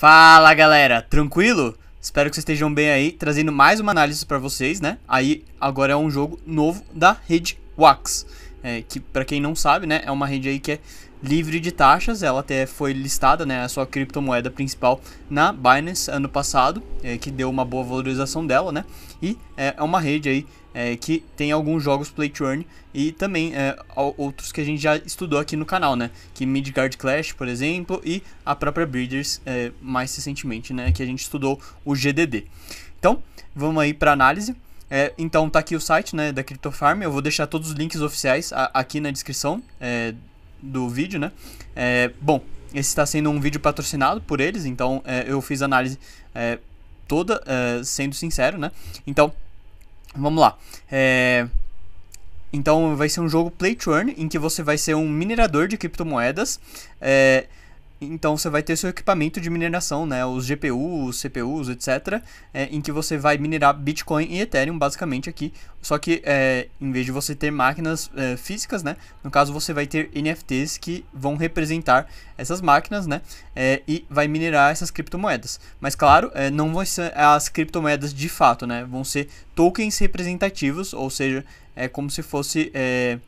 Fala galera, tranquilo? Espero que vocês estejam bem aí, trazendo mais uma análise para vocês, né? Aí agora é um jogo novo da rede Wax, é, que para quem não sabe, né, é uma rede aí que é livre de taxas, ela até foi listada, né, a sua criptomoeda principal na Binance ano passado, é, que deu uma boa valorização dela, né? E é, é uma rede aí é, que tem alguns jogos play to earn e também é, outros que a gente já estudou aqui no canal, né? Que Midgard Clash, por exemplo, e a própria Breeders é, mais recentemente, né? Que a gente estudou o GDD. Então, vamos aí para análise. É, então tá aqui o site né, da CryptoFarm, eu vou deixar todos os links oficiais a, aqui na descrição é, do vídeo, né? É, bom, esse está sendo um vídeo patrocinado por eles, então é, eu fiz a análise é, toda, é, sendo sincero, né? Então Vamos lá. É... Então vai ser um jogo play to earn, em que você vai ser um minerador de criptomoedas. É... Então você vai ter seu equipamento de mineração, né? Os GPUs, CPUs, etc. É, em que você vai minerar Bitcoin e Ethereum, basicamente aqui. Só que é, em vez de você ter máquinas é, físicas, né? No caso você vai ter NFTs que vão representar essas máquinas, né? É, e vai minerar essas criptomoedas. Mas claro, é, não vão ser as criptomoedas de fato, né? Vão ser tokens representativos, ou seja, é como se fosse é,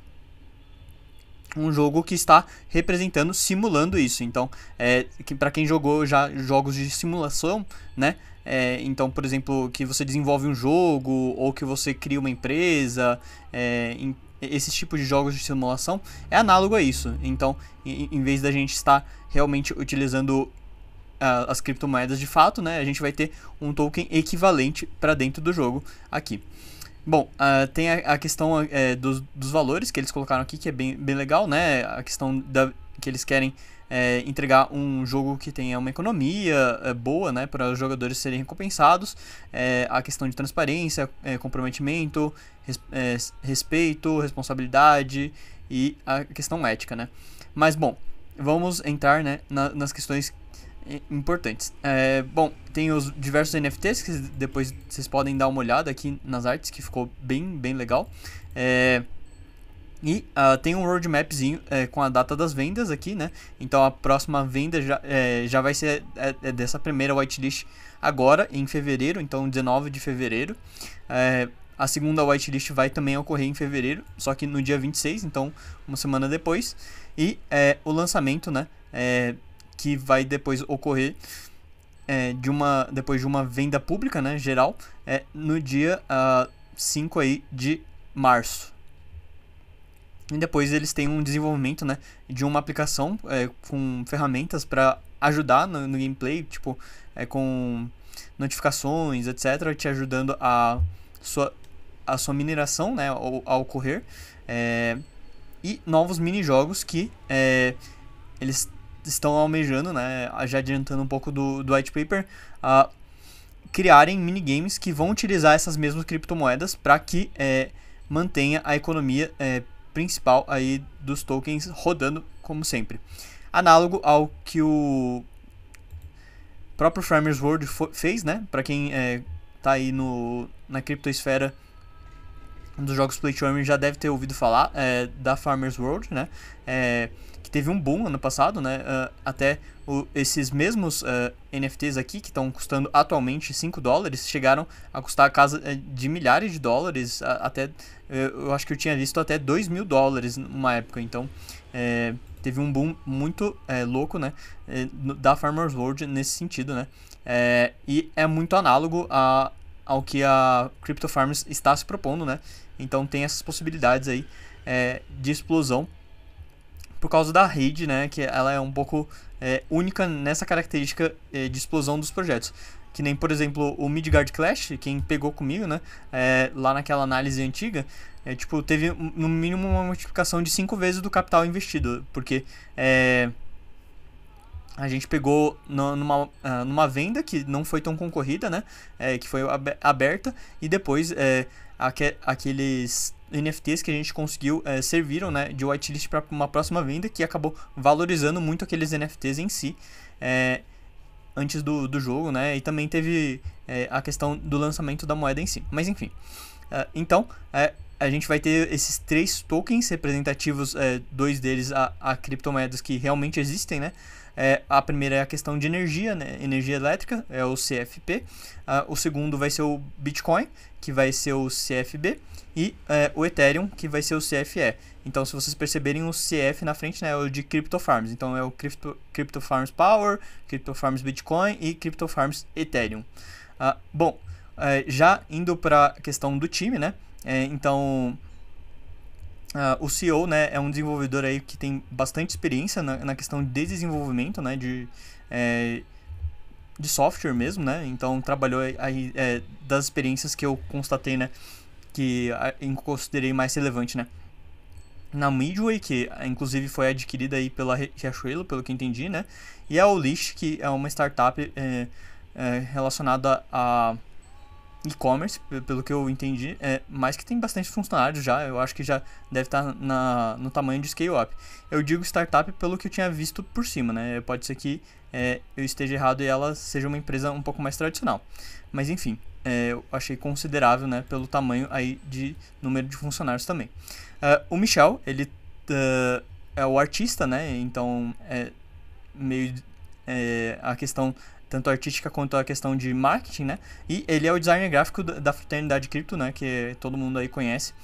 um jogo que está representando, simulando isso. Então, é, que para quem jogou já jogos de simulação, né? É, então, por exemplo, que você desenvolve um jogo ou que você cria uma empresa, é, em, esses tipos de jogos de simulação é análogo a isso. Então, em, em vez da gente estar realmente utilizando uh, as criptomoedas de fato, né? A gente vai ter um token equivalente para dentro do jogo aqui. Bom, uh, tem a, a questão eh, dos, dos, valores que eles colocaram aqui, que é bem, bem legal, né? A questão da, que eles querem é, entregar um jogo que tenha uma economia é, boa, né? Para os jogadores serem recompensados. É, a questão de transparência, comprometimento, res, respeito, responsabilidade e a questão ética, né? Mas, bom, vamos entrar né, na, nas questões importantes. É, bom, tem os diversos NFTs que depois vocês podem dar uma olhada aqui nas artes, que ficou bem, bem legal. É, e uh, tem um roadmapzinho é, com a data das vendas aqui, né? Então a próxima venda já, é, já vai ser é, é dessa primeira whitelist agora, em fevereiro, então 19 de fevereiro. É, a segunda whitelist vai também ocorrer em fevereiro, só que no dia 26, então uma semana depois. E é, o lançamento, né? que vai depois ocorrer é, de uma, depois de uma venda pública, né, geral, é, no dia uh, ah, 5 aí de março. E depois eles têm um desenvolvimento né, de uma aplicação é, com ferramentas para ajudar no, no, gameplay, tipo, é, com notificações, etc., te ajudando a sua, a sua mineração né, a, ocorrer. É, e novos mini-jogos que é, eles estão almejando, né, já adiantando um pouco do, do white paper, a criarem minigames que vão utilizar essas mesmas criptomoedas para que é, mantenha a economia é, principal aí dos tokens rodando como sempre. Análogo ao que o próprio Farmers World fez, né? Para quem é, tá aí no, na criptoesfera dos jogos Playtime já deve ter ouvido falar é, da Farmers World, né? É, que teve um boom ano passado, né? Uh, até o, esses mesmos uh, ah, NFTs aqui, que estão custando atualmente 5 dólares, chegaram a custar a casa eh, de milhares de dólares, a, até eh, eu acho que eu tinha visto até 2 mil dólares numa época, então. É, teve um boom muito é, louco, né, da Farmers World nesse sentido, né, é, e é muito análogo a, ao que a Crypto Farms está se propondo, né, então tem essas possibilidades aí de explosão por causa da rede, né, que ela é um pouco é, única nessa característica é, de explosão dos projetos. Que nem, por exemplo, o Midgard Clash, quem pegou comigo, né, é, lá naquela análise antiga, é, tipo, teve no mínimo uma multiplicação de 5 vezes do capital investido, porque é, a gente pegou numa, ah, numa venda que não foi tão concorrida, né, é, que foi aberta, e depois é, aque, aqueles NFTs que a gente conseguiu é, serviram né, de whitelist para uma próxima venda que acabou valorizando muito aqueles NFTs em si é, antes do, do jogo, né? E também teve é, a questão do lançamento da moeda em si. Mas enfim. Ah, então, é, a gente vai ter esses três tokens representativos, é, dois deles a, a criptomoedas que realmente existem, né? É, a primeira é a questão de energia, né? energia elétrica, é o CFP. Ah, o segundo vai ser o Bitcoin, que vai ser o CFB. E é, o Ethereum, que vai ser o CFE. Então, se vocês perceberem, o CF na frente né, é o de Crypto Farms. Então, é o Crypto, Crypto Farms Power, Crypto Farms Bitcoin e Crypto Farms Ethereum. Ah, bom, é, já indo para a questão do time, né? É, então, uh, o CEO né, é um desenvolvedor aí que tem bastante experiência na, na questão de desenvolvimento, né? De, é, de software mesmo, né? Então, trabalhou aí é, das experiências que eu constatei, né? Que considerei mais relevante, né? na Midway, que é, inclusive foi adquirida aí pela Riachuelo, pelo que entendi, né? E a Olish, que é uma startup é, é, relacionada a, e-commerce, pelo que eu entendi, é, mas que tem bastante funcionários já, eu acho que já deve estar tá na, no tamanho de scale-up. Eu digo startup pelo que eu tinha visto por cima, né? Pode ser que é, eu esteja errado e ela seja uma empresa um pouco mais tradicional. Mas enfim, é, eu achei considerável, né, pelo tamanho aí de número de funcionários também. Uh, o Michel, ele uh, é o artista, né? Então, é meio é, a questão tanto artística quanto a questão de marketing, né? E ele é o designer gráfico da fraternidade cripto, né? Que todo mundo aí conhece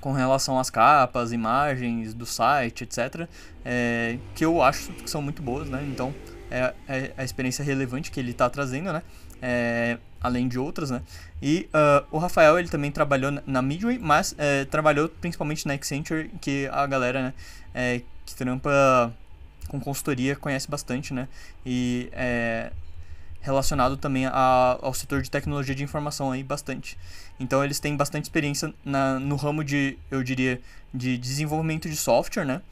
com relação às capas, imagens do site, etc. É, que eu acho que são muito boas, né? Então é, é a experiência relevante que ele está trazendo, né? É, além de outras, né? E uh, o Rafael ele também trabalhou na Midway, mas é, trabalhou principalmente na Accenture, que a galera, né? É, que trampa com consultoria conhece bastante, né? E é relacionado também a, ao setor de tecnologia de informação aí bastante. Então eles têm bastante experiência na, no ramo de, eu diria, de desenvolvimento de software, né?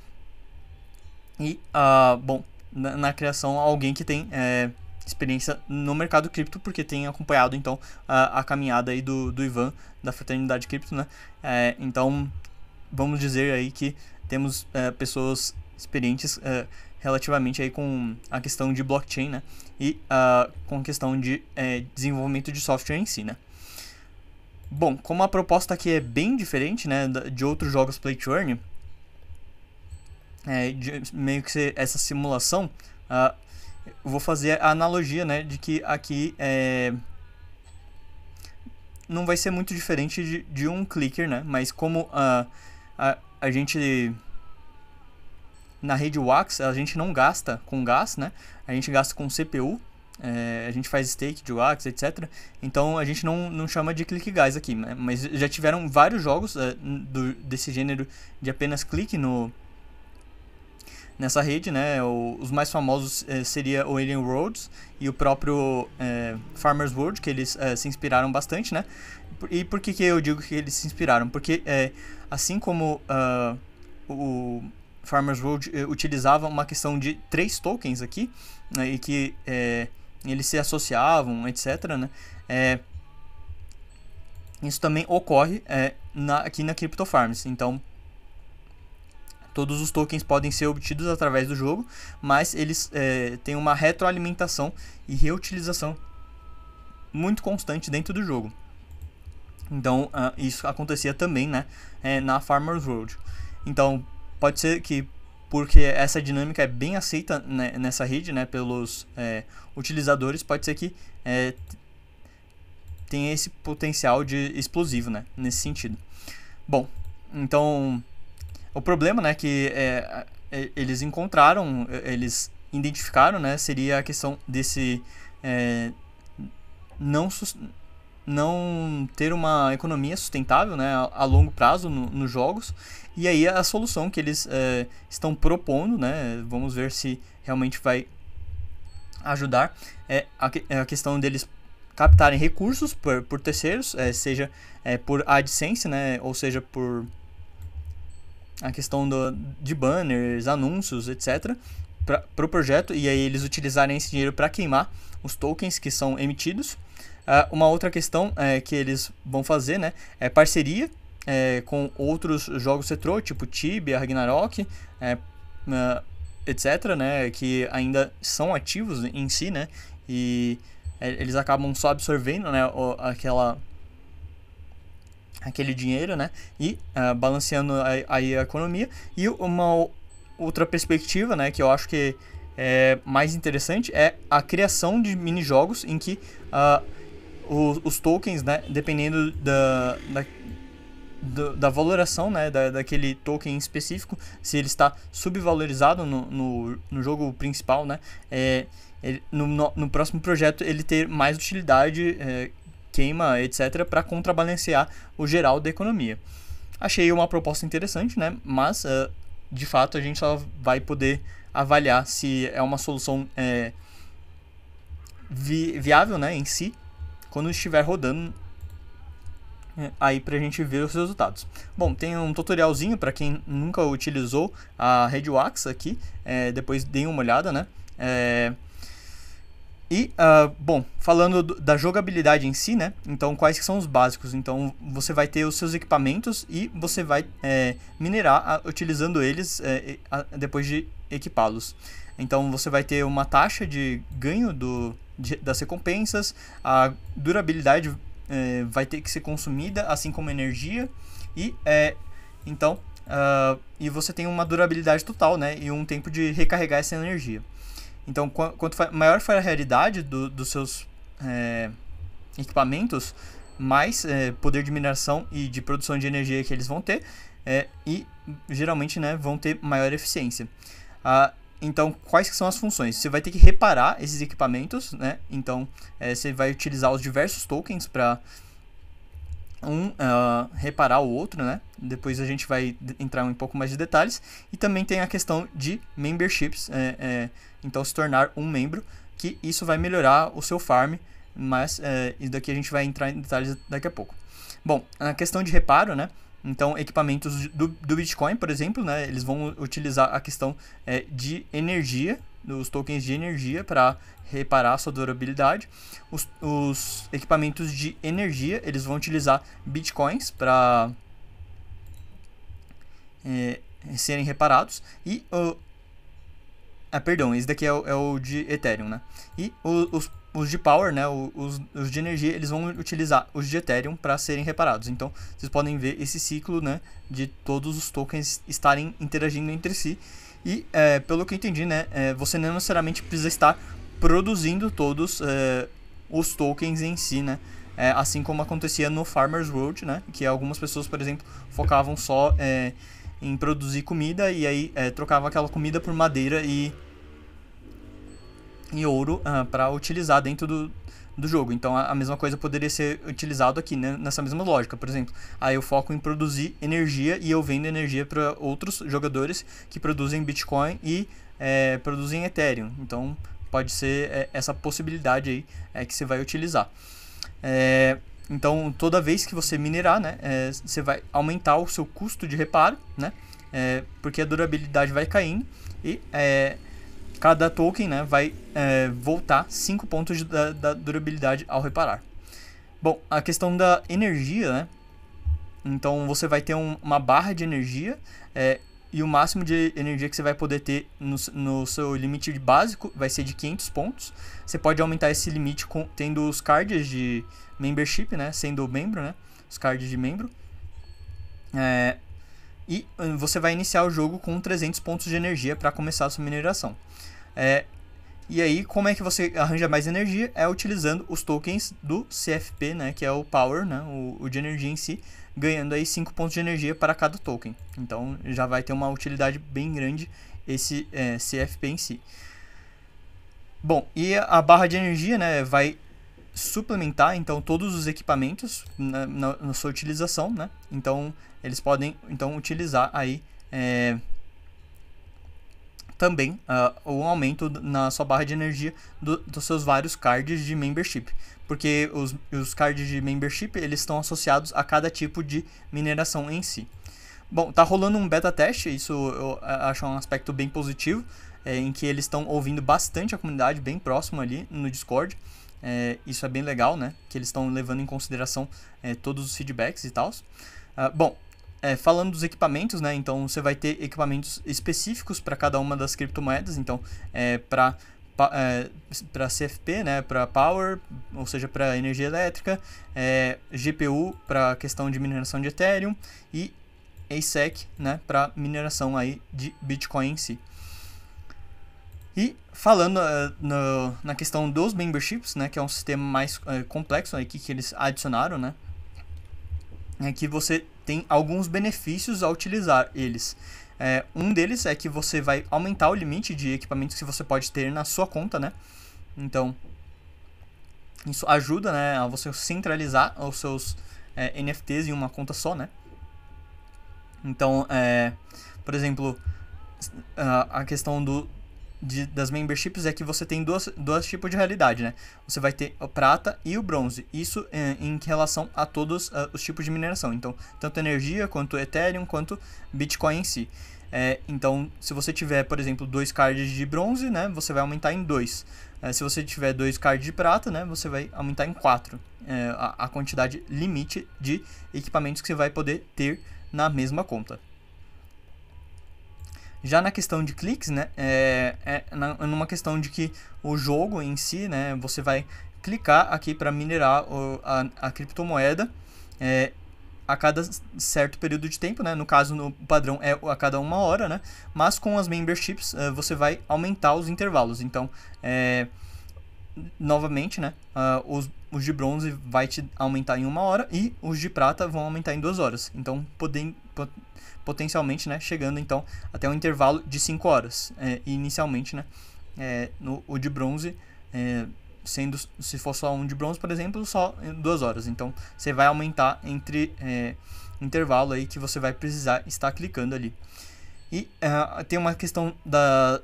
E, uh, bom, na, na criação alguém que tem é, experiência no mercado cripto, porque tem acompanhado então a, a caminhada aí do, do Ivan, da fraternidade cripto, né? É, então, vamos dizer aí que temos é, pessoas experientes uh, relativamente aí com a questão de blockchain, né? E uh, com a questão de uh, desenvolvimento de software em si, né? Bom, como a proposta aqui é bem diferente, né, de outros jogos play to earn, é, de, meio que essa simulação, uh, vou fazer a analogia, né, de que aqui é, não vai ser muito diferente de, de um clicker, né, mas como ah, a, a gente na rede Wax a gente não gasta com gás, né? A gente gasta com CPU, é, a gente faz stake de Wax, etc. Então a gente não, não chama de clique gás aqui, né? mas já tiveram vários jogos é, do, desse gênero de apenas clique no nessa rede, né? O, os mais famosos é, seria o Alien Worlds e o próprio é, Farmers World, que eles é, se inspiraram bastante, né? E por que, que eu digo que eles se inspiraram? Porque é, assim como uh, o Farmers Road eh, utilizava uma questão de três tokens aqui, né, e que eh, eles se associavam, etc. Né? É, isso também ocorre é, na, aqui na Crypto Farms. Então, todos os tokens podem ser obtidos através do jogo, mas eles é, têm uma retroalimentação e reutilização muito constante dentro do jogo. Então, uh, isso acontecia também né, é, na Farmers World. Então, Pode ser que porque essa dinâmica é bem aceita né, nessa rede, né, pelos é, utilizadores, pode ser que é, tenha esse potencial de explosivo, né, nesse sentido. Bom, então o problema, né, que é, é eles encontraram, é, eles identificaram, né, seria a questão desse é, não não ter uma economia sustentável né, a, longo prazo no, nos jogos. E aí a solução que eles é, estão propondo, né, vamos ver se realmente vai ajudar, é a, é a questão deles captarem recursos por, por terceiros, é, seja eh, por AdSense, né, ou seja por a questão do, de banners, anúncios, etc para o pro projeto e aí eles utilizarem esse dinheiro para queimar os tokens que são emitidos Uh, uma outra questão é, que eles vão fazer, né, é parceria é, com outros jogos retrô, tipo Tibia, Ragnarok, é, uh, ah, etc, né, que ainda são ativos em si, né, e é, eles acabam só absorvendo, né, o, aquela aquele dinheiro, né, e uh, balanceando aí a, a economia e uma outra perspectiva, né, que eu acho que é mais interessante é a criação de minijogos em que uh, os, os tokens, né, dependendo da, da da valoração né, da, daquele token específico, se ele está subvalorizado no, no, no jogo principal, né, é, ele, no, no, no, próximo projeto ele ter mais utilidade, é, queima, etc., para contrabalancear o geral da economia. Achei uma proposta interessante, né, mas é, de fato a gente só vai poder avaliar se é uma solução é, vi, viável né, em si quando estiver rodando é, aí para a gente ver os resultados. Bom, tem um tutorialzinho para quem nunca utilizou a rede Wax aqui, é, depois deem uma olhada, né? É, e, uh, bom, falando do, da jogabilidade em si, né? Então, quais que são os básicos? Então, você vai ter os seus equipamentos e você vai é, minerar a, ah, utilizando eles é, a, ah, depois de equipá-los. Então, você vai ter uma taxa de ganho do, das recompensas, a durabilidade é, vai ter que ser consumida, assim como energia, e é, então uh, e você tem uma durabilidade total, né, e um tempo de recarregar essa energia. Então, quanto maior for a realidade do, dos seus é, equipamentos, mais é, poder de mineração e de produção de energia que eles vão ter é, e geralmente né, vão ter maior eficiência. Ah, então, quais que são as funções? Você vai ter que reparar esses equipamentos, né? Então, é, você vai utilizar os diversos tokens para um uh, reparar o outro, né? Depois a gente vai entrar um pouco mais de detalhes. E também tem a questão de memberships, é, é, então se tornar um membro, que isso vai melhorar o seu farm, mas é, isso daqui a gente vai entrar em detalhes daqui a pouco. Bom, a questão de reparo, né? Então, equipamentos do, do Bitcoin, por exemplo, né, eles vão utilizar a questão é, de energia, dos tokens de energia, para reparar sua durabilidade. Os, os equipamentos de energia, eles vão utilizar Bitcoins para é, serem reparados. E o. Ah, perdão, esse daqui é o, é o de Ethereum, né? E o, os os de power, né, os, os de energia, eles vão utilizar os de Ethereum para serem reparados. Então, vocês podem ver esse ciclo, né, de todos os tokens estarem interagindo entre si. E, é, pelo que eu entendi, né, é, você não necessariamente precisa estar produzindo todos é, os tokens em si, né. É, assim como acontecia no Farmers World, né, que algumas pessoas, por exemplo, focavam só é, em produzir comida e aí é, trocava aquela comida por madeira e em ouro uh, ah, para utilizar dentro do, do jogo. Então a, a, mesma coisa poderia ser utilizado aqui, né? nessa mesma lógica. Por exemplo, aí eu foco em produzir energia e eu vendo energia para outros jogadores que produzem Bitcoin e é, produzem Ethereum. Então pode ser é, essa possibilidade aí é, que você vai utilizar. É, então toda vez que você minerar, né, é, você vai aumentar o seu custo de reparo, né, é, porque a durabilidade vai caindo e é, Cada token né, vai é, voltar 5 pontos de, da, da, durabilidade ao reparar. Bom, a questão da energia, né? Então você vai ter um, uma barra de energia é, e o máximo de energia que você vai poder ter no, no, seu limite básico vai ser de 500 pontos. Você pode aumentar esse limite com, tendo os cards de membership, né? Sendo membro, né? Os cards de membro. É, e hum, você vai iniciar o jogo com 300 pontos de energia para começar a sua mineração. É, e aí, como é que você arranja mais energia? É utilizando os tokens do CFP, né, que é o Power, né, o, o de energia em si, ganhando aí 5 pontos de energia para cada token. Então já vai ter uma utilidade bem grande esse é, CFP em si. Bom, e a barra de energia né, vai suplementar então todos os equipamentos na, na, na sua utilização, né? Então eles podem então utilizar aí é, também uh, ah, um aumento na sua barra de energia do, dos seus vários cards de membership, porque os, os cards de membership eles estão associados a cada tipo de mineração em si. Bom, tá rolando um beta teste, isso eu acho um aspecto bem positivo, é, em que eles estão ouvindo bastante a comunidade, bem próximo ali no Discord. É, isso é bem legal, né? Que eles estão levando em consideração é, todos os feedbacks e tal. Uh, ah, bom, é, falando dos equipamentos, né? Então você vai ter equipamentos específicos para cada uma das criptomoedas. Então, é, para é, para CFP, né, para power, ou seja, para energia elétrica, é, GPU para questão de mineração de Ethereum e ASEC, né, para mineração aí de Bitcoin em si. E falando uh, no, na questão dos memberships, né, que é um sistema mais uh, complexo aqui que, que eles adicionaram, né, é que você tem alguns benefícios ao utilizar eles. É, um deles é que você vai aumentar o limite de equipamentos que você pode ter na sua conta, né? Então, isso ajuda né, a você centralizar os seus é, NFTs em uma conta só, né? Então, é, por exemplo, a questão do, de, das memberships é que você tem duas, dois tipos de realidade, né? Você vai ter o prata e o bronze. Isso em, eh, em relação a todos uh, os tipos de mineração. Então, tanto energia, quanto Ethereum, quanto Bitcoin em si. É, então, se você tiver, por exemplo, dois cards de bronze, né? Você vai aumentar em dois. É, se você tiver dois cards de prata, né? Você vai aumentar em quatro. É, a, a quantidade limite de equipamentos que você vai poder ter na mesma conta. Já na questão de cliques, né, é, é na, numa questão de que o jogo em si, né, você vai clicar aqui para minerar o, a, a, criptomoeda é, a cada certo período de tempo, né? No caso, no padrão é a cada uma hora, né? Mas com as memberships é, você vai aumentar os intervalos. Então, é, novamente, né? Uh, os, os de bronze vai te aumentar em uma hora e os de prata vão aumentar em duas horas. Então, podem, pot, potencialmente, né? Chegando então até um intervalo de cinco horas. É, inicialmente, né? É, no, o de bronze, é, sendo se for só um de bronze, por exemplo, só duas horas. Então, você vai aumentar entre é, intervalo aí que você vai precisar estar clicando ali. E ah, tem uma questão da,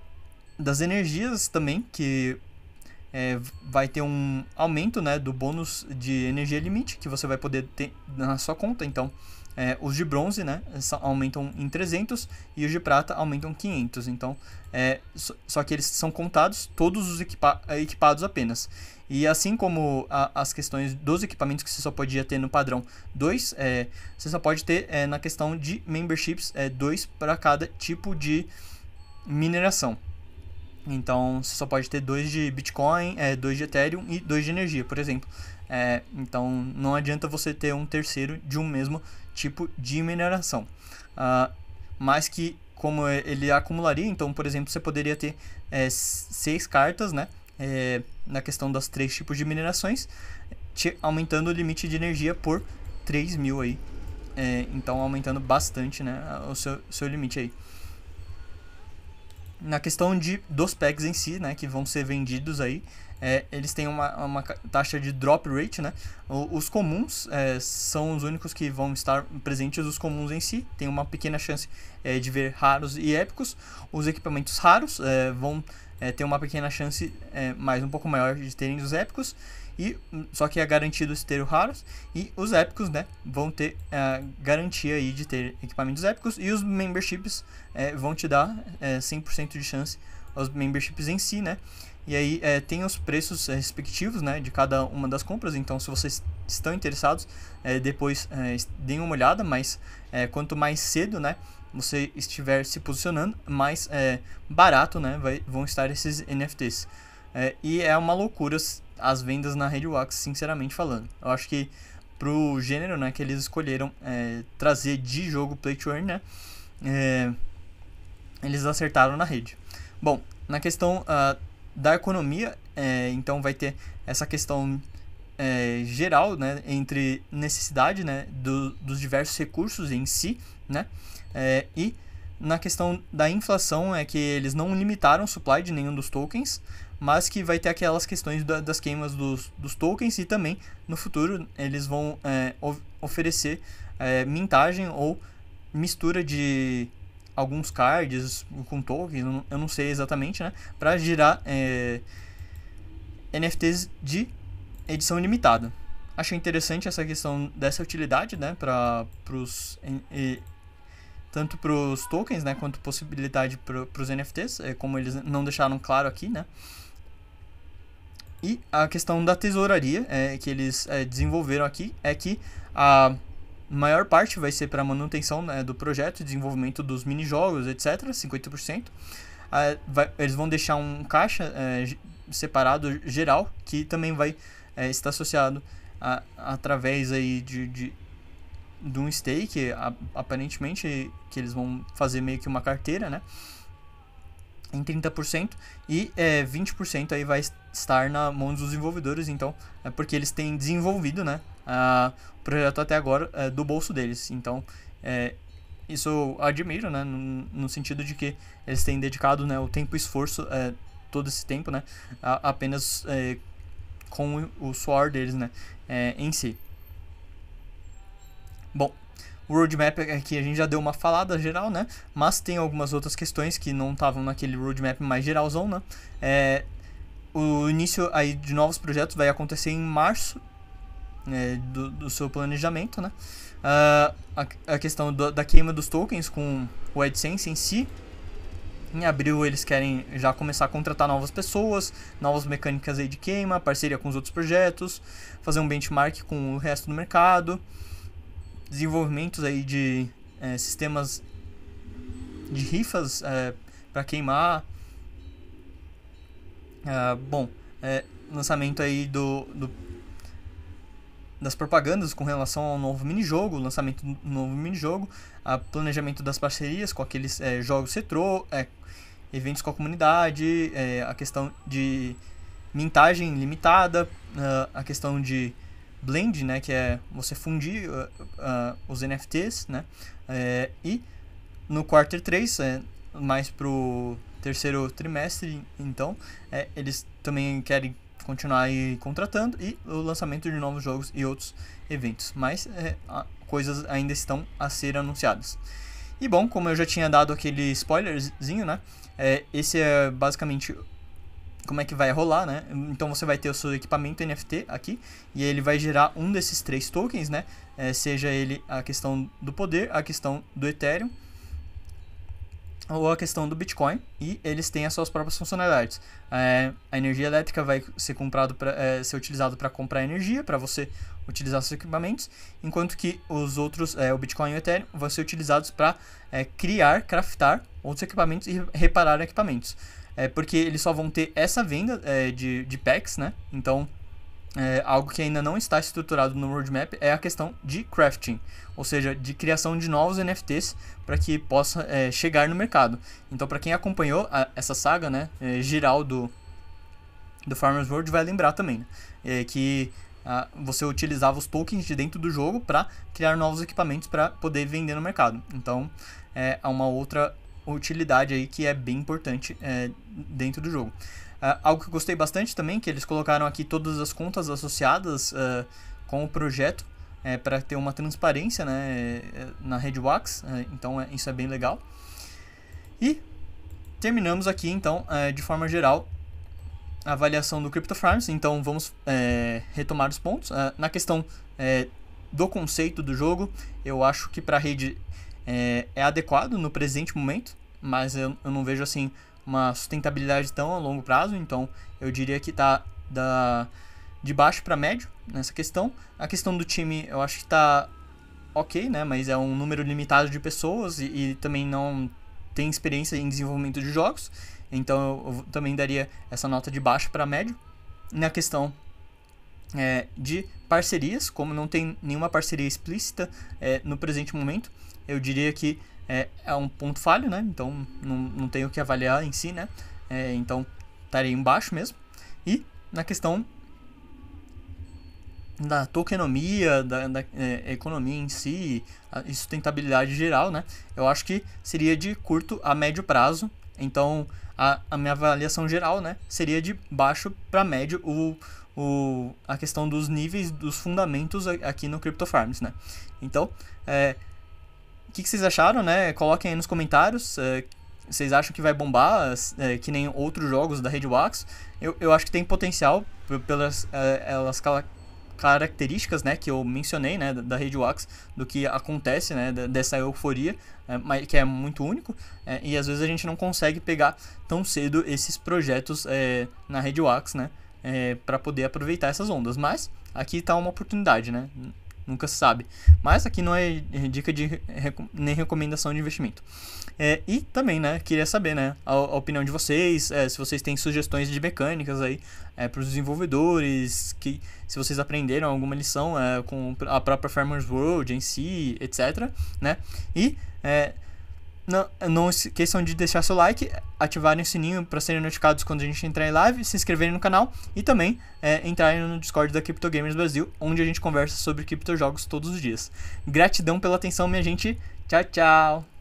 das energias também que é, vai ter um aumento né, do bônus de energia limite que você vai poder ter na sua conta. Então, é, os de bronze né, aumentam em 300 e os de prata aumentam 500. Então, é, só, que eles são contados todos os equipa equipados apenas. E assim como a, as questões dos equipamentos que você só podia ter no padrão 2, é, você só pode ter é, na questão de memberships 2 é, para cada tipo de mineração. Então você só pode ter dois de Bitcoin, é dois de Ethereum e dois de energia, por exemplo. É, então não adianta você ter um terceiro de um mesmo tipo de mineração. Uh, ah, mas que como ele acumularia, então por exemplo você poderia ter é, seis cartas, né? É, na questão dos três tipos de minerações, te, aumentando o limite de energia por 3 mil aí. É, então aumentando bastante né, o seu, seu limite aí na questão de, dos packs em si, né, que vão ser vendidos aí, é, eles têm uma, uma, taxa de drop rate, né? O, os comuns é, são os únicos que vão estar presentes, os comuns em si. Tem uma pequena chance é, de ver raros e épicos. Os equipamentos raros é, vão é, ter uma pequena chance é, mais um pouco maior de terem os épicos. E, hum, só que é garantido ter os raros. E os épicos, né? Vão ter a é, garantia aí de ter equipamentos épicos. E os memberships é, vão te dar é, 100% de chance aos memberships em si, né? E aí é, tem os preços é, respectivos, né? De cada uma das compras. Então, se vocês estão interessados, é, depois deem uma olhada. Mas quanto mais cedo, né? Você estiver se posicionando, mais barato, né? Vai, vão estar esses NFTs. e é uma loucura as vendas na rede Wax, sinceramente falando. Eu acho que pro gênero, né, que eles escolheram é, trazer de jogo play to earn, né, é, eles acertaram na rede. Bom, na questão uh, da economia, é, então vai ter essa questão é, geral, né, entre necessidade, né, do, dos diversos recursos em si, né, é, e na questão da inflação é que eles não limitaram o supply de nenhum dos tokens, mas que vai ter aquelas questões da, das queimas dos, dos, tokens e também no futuro eles vão é, oferecer é, mintagem ou mistura de alguns cards com tokens, eu não sei exatamente, né, para gerar é, NFTs de edição limitada. Achei interessante essa questão dessa utilidade, né, para os tanto para os tokens, né, quanto possibilidade para os NFTs, é, como eles não deixaram claro aqui, né? E a questão da tesouraria é, que eles é, desenvolveram aqui é que a maior parte vai ser para manutenção né, do projeto, desenvolvimento dos minijogos, etc., 50%. Ah, vai, eles vão deixar um caixa é, separado geral que também vai é, estar associado a, através aí de, de, de um stake, a, aparentemente que eles vão fazer meio que uma carteira, né? em 30% e é, 20% aí vai estar na mão dos desenvolvedores, então é porque eles têm desenvolvido, né, a, o projeto até agora é, do bolso deles. Então é, isso eu admiro, né, no, no, sentido de que eles têm dedicado, né, o tempo e esforço é, todo esse tempo, né, a, apenas é, com o, o suor deles, né, é, em si. Bom, o roadmap aqui é a gente já deu uma falada geral, né? Mas tem algumas outras questões que não estavam naquele roadmap mais geralzão, né? É, o início aí de novos projetos vai acontecer em março é, do, do, seu planejamento, né? Uh, a, a, questão do, da queima dos tokens com o AdSense em si. Em abril eles querem já começar a contratar novas pessoas, novas mecânicas aí de queima, parceria com os outros projetos, fazer um benchmark com o resto do mercado desenvolvimentos aí de é, sistemas de rifas é, para queimar. Ah, bom, é, lançamento aí do, do, das propagandas com relação ao novo minijogo, lançamento do novo minijogo, a planejamento das parcerias com aqueles é, jogos retrô, é, eventos com a comunidade, a questão de mintagem limitada, ah, a questão de blend, né, que é você fundir uh, uh, os NFTs, né, é, e no quarter 3, é, mais pro terceiro trimestre, então, é, eles também querem continuar aí contratando e o lançamento de novos jogos e outros eventos, mas é, coisas ainda estão a ser anunciadas. E bom, como eu já tinha dado aquele spoilerzinho, né, é, esse é basicamente como é que vai rolar, né? Então você vai ter o seu equipamento NFT aqui e ele vai gerar um desses três tokens, né? É, seja ele a questão do poder, a questão do Ethereum ou a questão do Bitcoin e eles têm as suas próprias funcionalidades. É, a energia elétrica vai ser comprado para é, ser utilizado para comprar energia para você utilizar seus equipamentos, enquanto que os outros, é, o Bitcoin e o Ethereum, vão ser utilizados para é, criar, craftar outros equipamentos e reparar equipamentos é, porque eles só vão ter essa venda é, de, de packs, né? Então, é, algo que ainda não está estruturado no roadmap é a questão de crafting, ou seja, de criação de novos NFTs para que possa é, chegar no mercado. Então, para quem acompanhou a, essa saga, né, é, geral do, do Farmers World, vai lembrar também né, é, que a, você utilizava os tokens de dentro do jogo para criar novos equipamentos para poder vender no mercado. Então, é uma outra utilidade aí que é bem importante é, dentro do jogo. Uh, algo que eu gostei bastante também, que eles colocaram aqui todas as contas associadas uh, com o projeto, é, para ter uma transparência né, é, na rede Wax, é, então é, isso é bem legal. E terminamos aqui então, é, de forma geral, a avaliação do Crypto Farms, então vamos retomar os pontos. Ah, na questão do conceito do jogo, eu acho que para a rede é, é adequado no presente momento, mas eu, eu, não vejo assim uma sustentabilidade tão a longo prazo, então eu diria que está da, de baixo para médio nessa questão. A questão do time eu acho que está ok, né? Mas é um número limitado de pessoas e, e também não tem experiência em desenvolvimento de jogos, então eu, eu também daria essa nota de baixo para médio. Na questão é, de parcerias, como não tem nenhuma parceria explícita é, no presente momento, eu diria que é, é um ponto falho, né? Então não, não tenho o que avaliar em si, né? É, então estaria embaixo mesmo. E na questão da tokenomia, da, da é, economia em si, e sustentabilidade geral, né? Eu acho que seria de curto a médio prazo. Então, a, a minha avaliação geral, né, seria de baixo para médio o, o, a questão dos níveis, dos fundamentos aqui no Crypto Farms, né? Então, é, o que, que, vocês acharam, né? Coloquem aí nos comentários. É, vocês acham que vai bombar, é, que nem outros jogos da rede Wax? Eu, eu acho que tem potencial pelas é, elas características, né, que eu mencionei, né, da, da rede Wax, do que acontece, né, dessa euforia, é, que é muito único, é, e às vezes a gente não consegue pegar tão cedo esses projetos é, na rede Wax, né, é, para poder aproveitar essas ondas. Mas aqui está uma oportunidade, né? Nunca se sabe. Mas aqui não é dica de nem recomendação de investimento. É, e também, né? Queria saber, né? A, a opinião de vocês, é, se vocês têm sugestões de mecânicas aí é, para os desenvolvedores, que se vocês aprenderam alguma lição é, com a própria Farmers World em si, etc. Né? E é, não, não esqueçam de deixar seu like, ativarem o sininho para serem notificados quando a gente entrar em live, se inscreverem no canal e também é, entrarem no Discord da Crypto Gamers Brasil, onde a gente conversa sobre criptojogos todos os dias. Gratidão pela atenção, minha gente. Tchau, tchau.